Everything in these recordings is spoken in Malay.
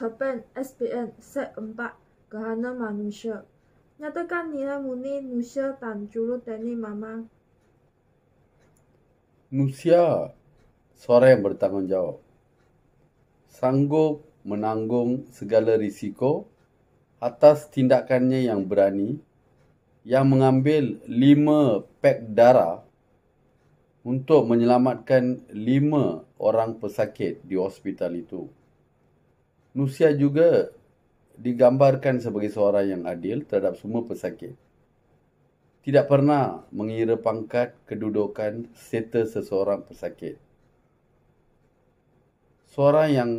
접은 SBN 새 음반 그 하나 마누셔 나도간 니네 문이 누셔 단주로 되니 마마 누셔 yang bertanggungjawab sanggup menanggung segala risiko atas tindakannya yang berani yang mengambil lima pek darah untuk menyelamatkan lima orang pesakit di hospital itu. Nusia juga digambarkan sebagai seorang yang adil terhadap semua pesakit. Tidak pernah mengira pangkat kedudukan status seseorang pesakit. Seorang yang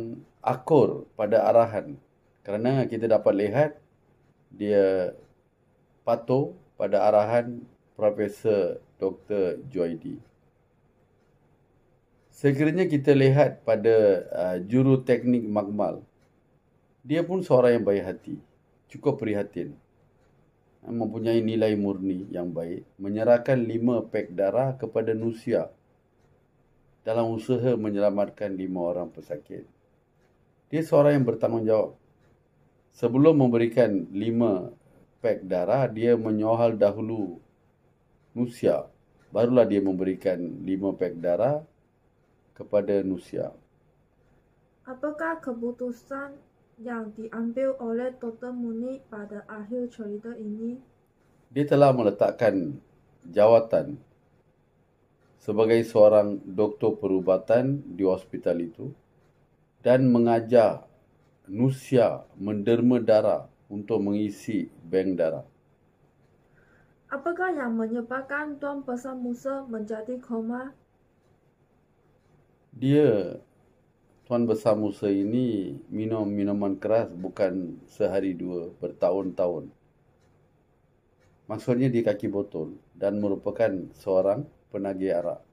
akur pada arahan kerana kita dapat lihat dia patuh pada arahan Profesor Dr. Joydi. Sekiranya kita lihat pada uh, juru teknik makmal, dia pun seorang yang baik hati. Cukup prihatin. Mempunyai nilai murni yang baik. Menyerahkan lima pek darah kepada Nusia. Dalam usaha menyelamatkan lima orang pesakit. Dia seorang yang bertanggungjawab. Sebelum memberikan lima pek darah, dia menyohal dahulu Nusia. Barulah dia memberikan lima pek darah kepada Nusia. Apakah keputusan yang diambil oleh Dr. Muni pada akhir cerita ini? Dia telah meletakkan jawatan sebagai seorang doktor perubatan di hospital itu dan mengajar Nusia menderma darah untuk mengisi bank darah. Apakah yang menyebabkan Tuan Pesan Musa menjadi koma? Dia Tuan Besar Musa ini minum minuman keras bukan sehari dua bertahun-tahun. Maksudnya di kaki botol dan merupakan seorang penagih arak.